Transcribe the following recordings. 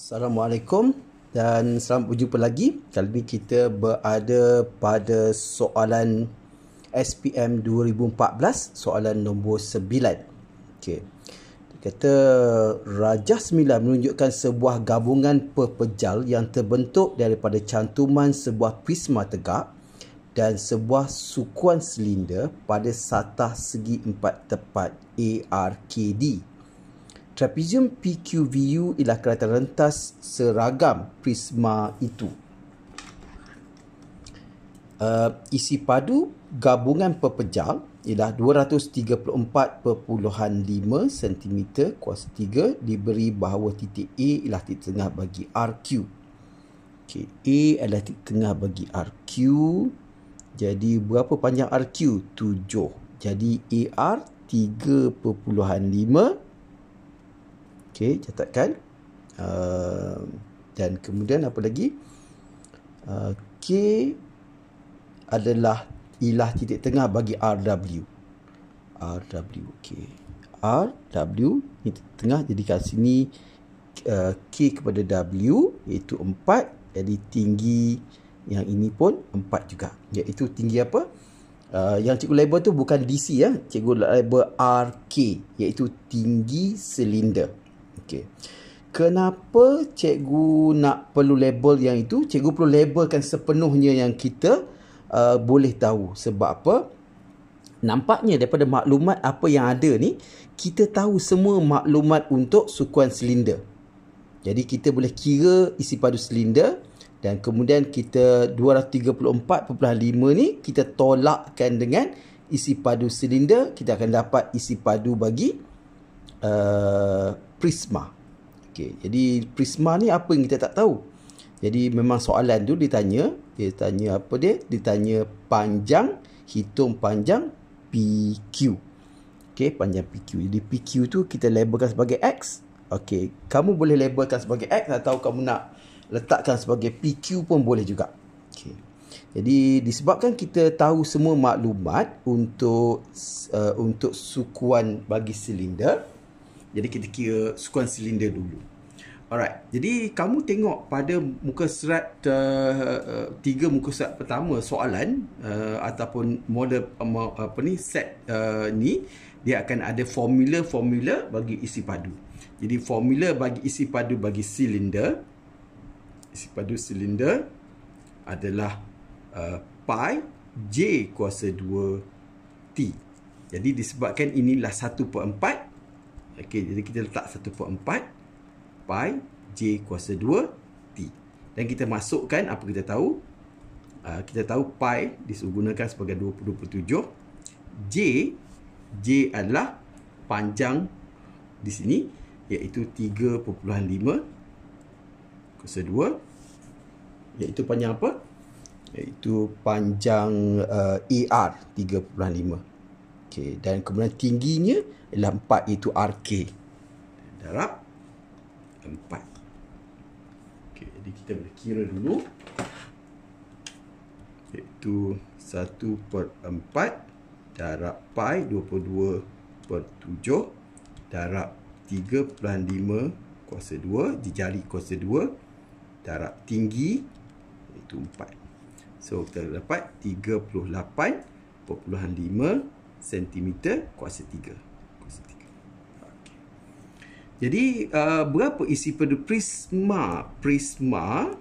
Assalamualaikum dan selamat berjumpa lagi. Kali ini kita berada pada soalan SPM 2014, soalan nombor 9. Okey. Dia kata rajah 9 menunjukkan sebuah gabungan pepejal yang terbentuk daripada cantuman sebuah prisma tegak dan sebuah sukuan silinder pada satah segi empat tepat ARKD trapezium PQVU ialah kereta rentas seragam prisma itu. Uh, isi padu gabungan pepejal ialah 234.5 cm kuasa 3 diberi bahawa titik A ialah titik tengah bagi RQ. Okay, A adalah titik tengah bagi RQ. Jadi berapa panjang RQ? 7. Jadi AR 3.5 cm Okey, catatkan. Uh, dan kemudian apa lagi? Uh, K adalah ilah titik tengah bagi RW. RW, okey. W titik tengah. Jadi kat sini uh, K kepada W iaitu 4. Jadi tinggi yang ini pun 4 juga. Iaitu tinggi apa? Uh, yang cikgu label tu bukan DC ya. Cikgu label RK iaitu tinggi silinder. Okey. Kenapa cikgu nak perlu label yang itu? Cikgu perlu labelkan sepenuhnya yang kita uh, boleh tahu. Sebab apa? Nampaknya daripada maklumat apa yang ada ni, kita tahu semua maklumat untuk sukuan silinder. Jadi kita boleh kira isi padu silinder dan kemudian kita 234.5 ni kita tolakkan dengan isi padu silinder, kita akan dapat isi padu bagi uh, prisma. Okey, jadi prisma ni apa yang kita tak tahu? Jadi memang soalan tu ditanya, dia tanya apa dia? Ditanya panjang hitung panjang PQ. Okey, panjang PQ. Jadi PQ tu kita labelkan sebagai X. Okey, kamu boleh labelkan sebagai X atau kamu nak letakkan sebagai PQ pun boleh juga. Okey. Jadi disebabkan kita tahu semua maklumat untuk uh, untuk sukuan bagi silinder, jadi kita kira sukuan silinder dulu. Alright. Jadi kamu tengok pada muka surat uh, tiga muka surat pertama soalan uh, ataupun model um, apa ni set uh, ni dia akan ada formula-formula bagi isi padu. Jadi formula bagi isi padu bagi silinder isi padu silinder adalah uh, pi j kuasa 2 t. Jadi disebabkan inilah 1/4 Okey, jadi kita letak 1 per 4 pi j kuasa 2 t. Dan kita masukkan apa kita tahu. Uh, kita tahu pi disugunakan sebagai 27. J, j adalah panjang di sini iaitu 3.5 kuasa 2 iaitu panjang apa? iaitu panjang ah, er, uh, AR Okay. Dan kemudian tingginya ialah 4 itu RK. Darab 4. Okay. Jadi kita boleh kira dulu. Iaitu 1 per 4 darab pi 22 per 7 darab 3 pelan 5 kuasa 2 dijali kuasa 2 darab tinggi iaitu 4. So kita dapat 38.5 cm kuasa 3 kuasa 3 jadi uh, berapa isi pada prisma prisma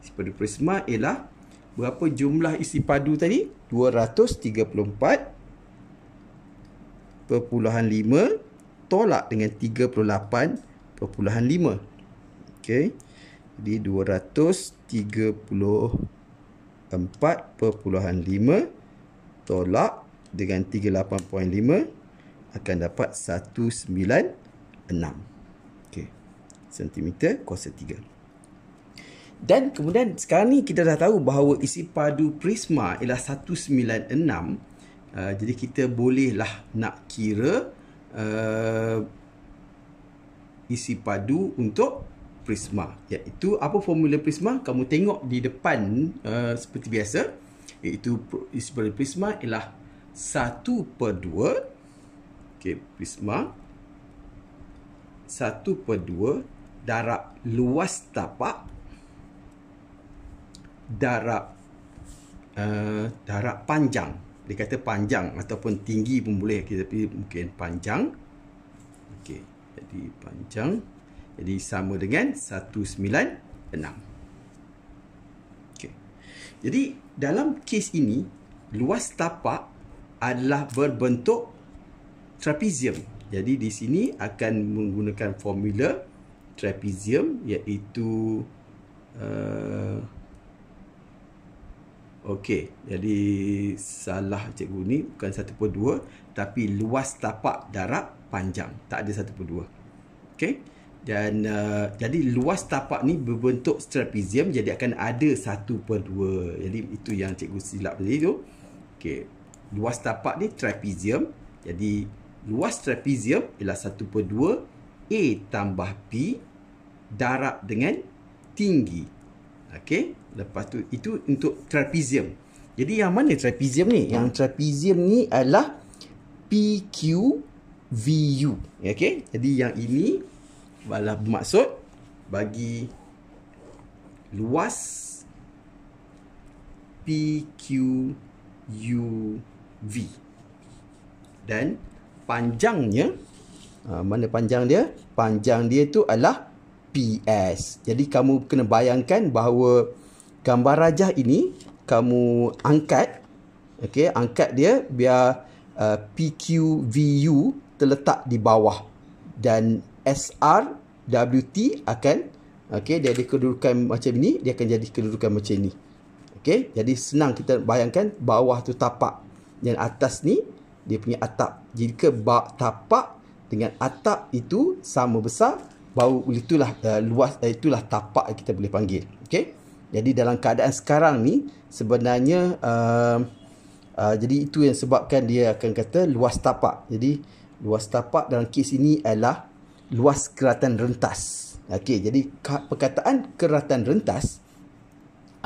isi pada prisma ialah berapa jumlah isi padu tadi 234.5 tolak dengan 38.5 okey jadi 234.5 tolak dengan 38.5 akan dapat 196 okey sentimeter kuasa 3 dan kemudian sekarang ni kita dah tahu bahawa isi padu prisma ialah 196 uh, jadi kita bolehlah nak kira uh, isi padu untuk prisma iaitu apa formula prisma kamu tengok di depan uh, seperti biasa iaitu isi padu prisma ialah satu per dua, okay, prisma satu per dua darab luas tapak darab uh, darab panjang dia kata panjang ataupun tinggi pun boleh okay, tapi mungkin panjang okay, jadi panjang jadi sama dengan 196 okay. jadi dalam kes ini luas tapak adalah berbentuk trapezium. Jadi di sini akan menggunakan formula trapezium iaitu uh, okey, jadi salah cikgu ni bukan 1/2 tapi luas tapak darab panjang. Tak ada 1/2. Okey. Dan uh, jadi luas tapak ni berbentuk trapezium jadi akan ada 1/2. Jadi itu yang cikgu silap tadi tu. Okey luas tapak ni trapezium. Jadi luas trapezium ialah 1 per 2 A tambah B darab dengan tinggi. Okey, lepas tu itu untuk trapezium. Jadi yang mana trapezium ni? Yang hmm. trapezium ni adalah PQVU. Okey, jadi yang ini adalah bermaksud bagi luas PQUV. V dan panjangnya ha, mana panjang dia panjang dia tu adalah PS jadi kamu kena bayangkan bahawa gambar rajah ini kamu angkat okay, angkat dia biar uh, ha, PQVU terletak di bawah dan SRWT akan okay, dia ada kedudukan macam ini dia akan jadi kedudukan macam ini okay? jadi senang kita bayangkan bawah tu tapak yang atas ni dia punya atap. Jika bak tapak dengan atap itu sama besar, bau itulah uh, luas uh, itulah tapak yang kita boleh panggil. Okey. Jadi dalam keadaan sekarang ni sebenarnya uh, uh, jadi itu yang sebabkan dia akan kata luas tapak. Jadi luas tapak dalam kes ini adalah luas keratan rentas. Okey, jadi perkataan keratan rentas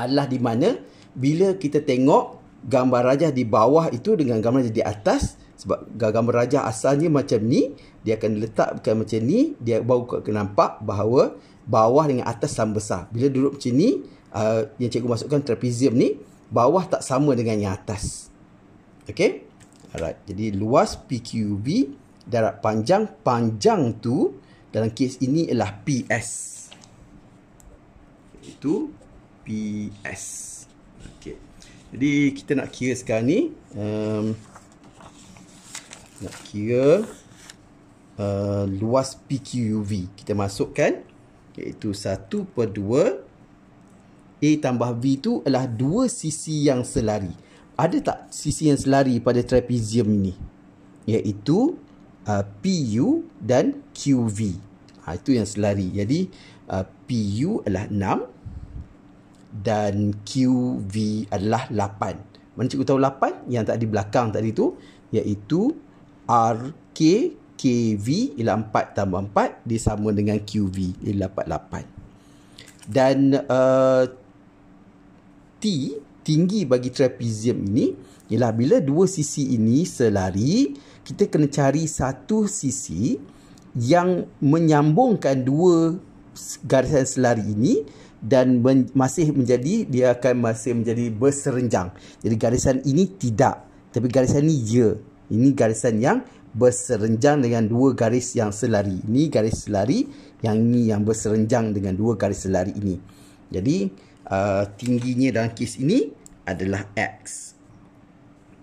adalah di mana bila kita tengok gambar rajah di bawah itu dengan gambar rajah di atas sebab gambar rajah asalnya macam ni dia akan letakkan macam ni dia baru akan nampak bahawa bawah dengan atas sama besar bila duduk macam ni uh, yang cikgu masukkan trapezium ni bawah tak sama dengan yang atas okey alright jadi luas PQB darat panjang panjang tu dalam kes ini ialah PS itu PS okey jadi kita nak kira sekarang ni um, Nak kira uh, Luas PQUV Kita masukkan Iaitu 1 per 2 A tambah V tu adalah dua sisi yang selari Ada tak sisi yang selari pada trapezium ni? Iaitu uh, PU dan QV ha, Itu yang selari Jadi uh, PU adalah dan QV adalah 8. Mana cikgu tahu 8? Yang tak di belakang tadi tu iaitu RK KV ialah 4 tambah 4 dia sama dengan QV ialah 48. Dan uh, T tinggi bagi trapezium ini ialah bila dua sisi ini selari kita kena cari satu sisi yang menyambungkan dua garisan selari ini dan men- masih menjadi dia akan masih menjadi berserenjang. Jadi garisan ini tidak, tapi garisan ini ya. Ini garisan yang berserenjang dengan dua garis yang selari. Ini garis selari, yang ini yang berserenjang dengan dua garis selari ini. Jadi uh, tingginya dalam kes ini adalah x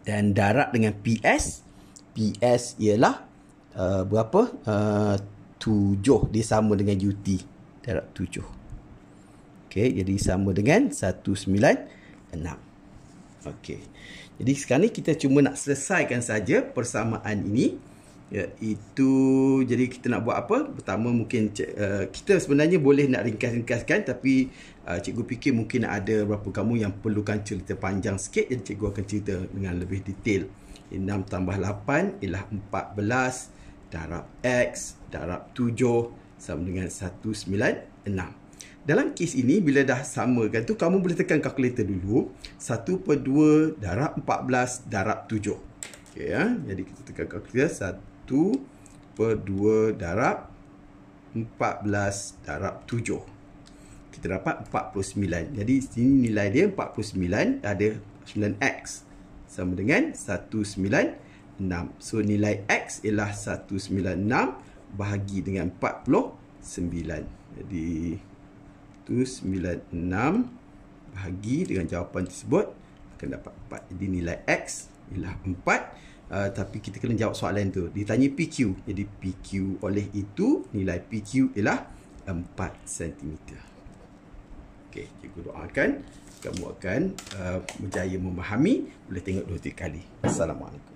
dan darab dengan PS. PS ialah uh, berapa? Uh, tujuh. Dia sama dengan UT. Darab tujuh. Okey, jadi sama dengan 196. Okey. Jadi sekarang ni kita cuma nak selesaikan saja persamaan ini iaitu ya, jadi kita nak buat apa? Pertama mungkin uh, kita sebenarnya boleh nak ringkas-ringkaskan tapi uh, cikgu fikir mungkin ada beberapa kamu yang perlukan cerita panjang sikit jadi cikgu akan cerita dengan lebih detail. 6 tambah 8 ialah 14 darab X darab 7 sama dengan 196. Dalam kes ini, bila dah samakan tu, kamu boleh tekan kalkulator dulu. 1 per 2 darab 14 darab 7. Okay, ya? Jadi, kita tekan kalkulator. 1 per 2 darab 14 darab 7. Kita dapat 49. Jadi, sini nilai dia 49. Ada 9x sama dengan 196. So, nilai x ialah 196 bahagi dengan 49. Jadi... 1.96 bahagi dengan jawapan tersebut akan dapat 4. Jadi nilai X ialah 4. Uh, tapi kita kena jawab soalan tu. Ditanya PQ. Jadi PQ oleh itu nilai PQ ialah 4 cm. Okey, cikgu doakan kamu akan uh, berjaya memahami. Boleh tengok dua tiga kali. Assalamualaikum.